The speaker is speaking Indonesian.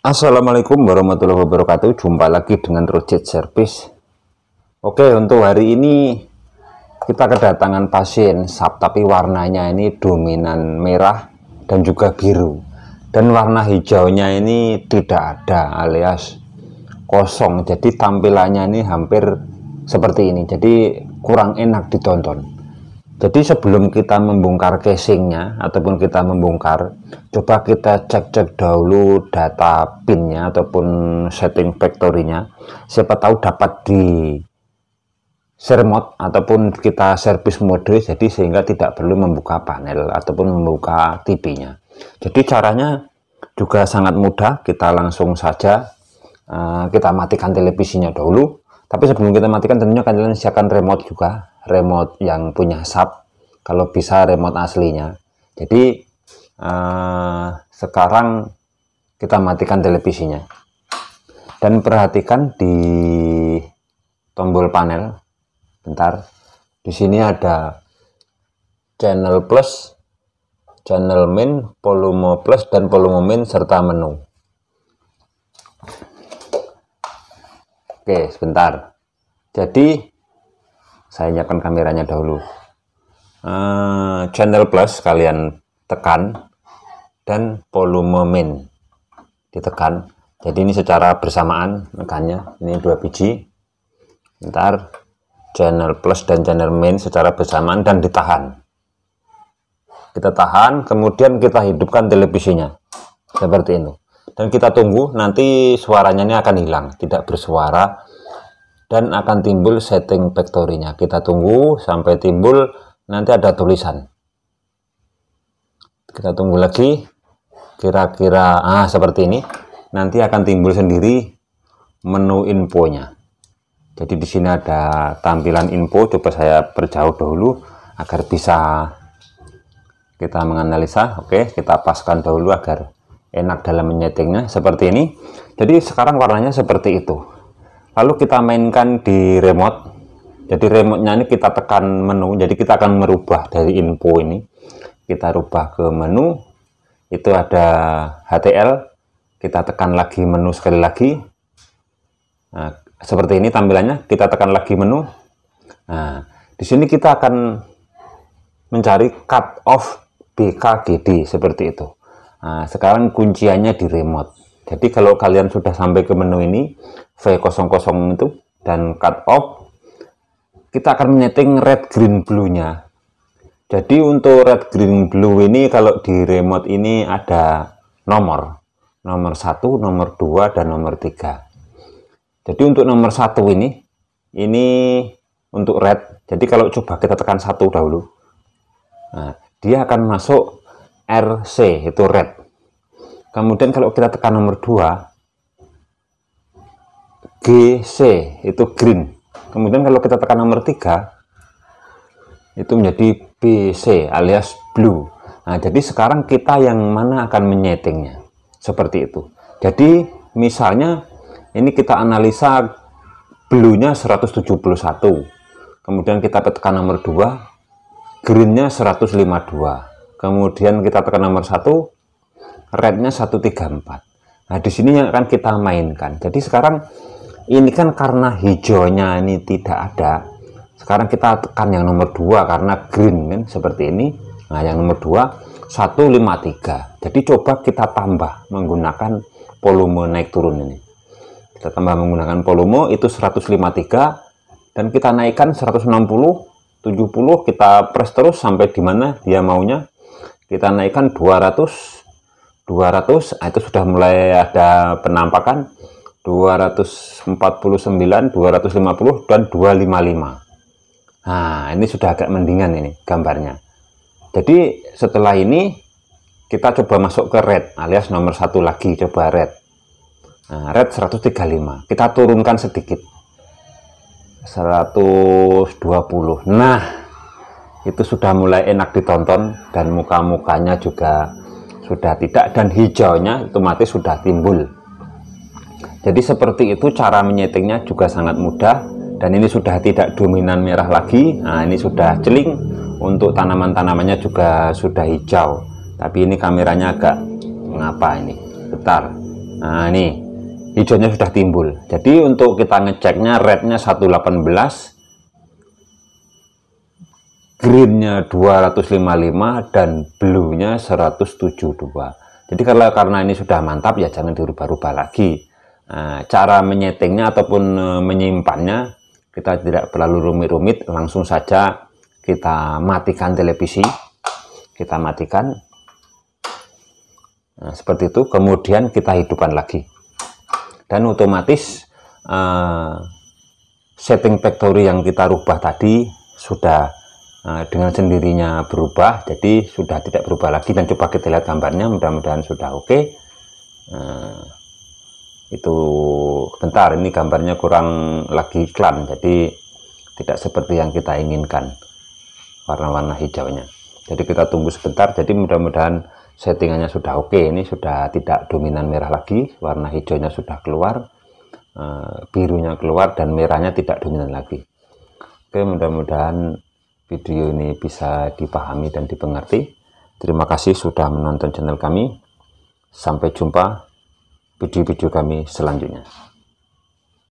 Assalamualaikum warahmatullahi wabarakatuh jumpa lagi dengan Rojet Service Oke untuk hari ini kita kedatangan pasien sap tapi warnanya ini dominan merah dan juga biru dan warna hijaunya ini tidak ada alias kosong jadi tampilannya ini hampir seperti ini jadi kurang enak ditonton jadi sebelum kita membongkar casingnya ataupun kita membongkar, coba kita cek-cek dahulu data pinnya ataupun setting factory-nya. Siapa tahu dapat di share mode ataupun kita service mode jadi sehingga tidak perlu membuka panel ataupun membuka TV-nya. Jadi caranya juga sangat mudah, kita langsung saja uh, kita matikan televisinya dahulu. Tapi sebelum kita matikan tentunya kalian siapkan remote juga remote yang punya sub kalau bisa remote aslinya jadi uh, sekarang kita matikan televisinya dan perhatikan di tombol panel bentar di sini ada channel plus channel min volume plus dan volume min serta menu oke sebentar jadi saya nyalakan kameranya dahulu uh, channel plus kalian tekan dan volume min ditekan jadi ini secara bersamaan makanya ini dua biji ntar channel plus dan channel main secara bersamaan dan ditahan kita tahan kemudian kita hidupkan televisinya seperti ini. dan kita tunggu nanti suaranya ini akan hilang tidak bersuara dan akan timbul setting factory-nya. Kita tunggu sampai timbul nanti ada tulisan. Kita tunggu lagi kira-kira ah seperti ini. Nanti akan timbul sendiri menu infonya. Jadi di sini ada tampilan info, coba saya perjauh dahulu agar bisa kita menganalisa. Oke, kita paskan dahulu agar enak dalam menyetingnya seperti ini. Jadi sekarang warnanya seperti itu lalu kita mainkan di remote jadi remote ini kita tekan menu jadi kita akan merubah dari info ini kita rubah ke menu itu ada HTL kita tekan lagi menu sekali lagi nah, seperti ini tampilannya kita tekan lagi menu nah di sini kita akan mencari cut off BKGD seperti itu nah, sekarang kunciannya di remote jadi kalau kalian sudah sampai ke menu ini V00 itu dan cut off kita akan menyeting red green blue-nya. Jadi untuk red green blue ini kalau di remote ini ada nomor. Nomor 1, nomor 2 dan nomor 3. Jadi untuk nomor 1 ini ini untuk red. Jadi kalau coba kita tekan satu dahulu. Nah, dia akan masuk RC itu red. Kemudian kalau kita tekan nomor 2, GC itu green. Kemudian kalau kita tekan nomor 3, itu menjadi BC alias blue. Nah, jadi sekarang kita yang mana akan menyetingnya. Seperti itu. Jadi misalnya ini kita analisa blue-nya 171. Kemudian kita tekan nomor 2, green-nya 152. Kemudian kita tekan nomor 1, rednya 134. Nah, di sini yang akan kita mainkan. Jadi sekarang ini kan karena hijaunya ini tidak ada. Sekarang kita tekan yang nomor 2 karena green kan seperti ini. Nah, yang nomor 2 153. Jadi coba kita tambah menggunakan volume naik turun ini. Kita tambah menggunakan volume itu 153 dan kita naikkan 160 70 kita press terus sampai di mana dia maunya. Kita naikkan 200 200 ah, itu sudah mulai ada penampakan 249 250 dan 255 nah ini sudah agak mendingan ini gambarnya jadi setelah ini kita coba masuk ke red alias nomor satu lagi coba red nah, red 135 kita turunkan sedikit 120 nah itu sudah mulai enak ditonton dan muka-mukanya juga sudah tidak dan hijaunya otomatis sudah timbul jadi seperti itu cara menyetingnya juga sangat mudah dan ini sudah tidak dominan merah lagi nah ini sudah celing untuk tanaman-tanamannya juga sudah hijau tapi ini kameranya agak mengapa ini bentar nah ini hijaunya sudah timbul jadi untuk kita ngeceknya rednya 118 greennya 255 dan blue-nya 172 jadi kalau karena ini sudah mantap ya jangan dirubah-rubah lagi nah, cara menyetingnya ataupun e, menyimpannya kita tidak terlalu rumit-rumit langsung saja kita matikan televisi kita matikan nah, seperti itu kemudian kita hidupkan lagi dan otomatis uh, setting factory yang kita rubah tadi sudah Nah, dengan sendirinya berubah jadi sudah tidak berubah lagi dan coba kita lihat gambarnya mudah-mudahan sudah oke okay. Nah, itu bentar ini gambarnya kurang lagi iklan jadi tidak seperti yang kita inginkan warna-warna hijaunya jadi kita tunggu sebentar jadi mudah-mudahan settingannya sudah oke okay. ini sudah tidak dominan merah lagi warna hijaunya sudah keluar eh, birunya keluar dan merahnya tidak dominan lagi oke okay, mudah-mudahan video ini bisa dipahami dan dipengerti. Terima kasih sudah menonton channel kami. Sampai jumpa video-video kami selanjutnya.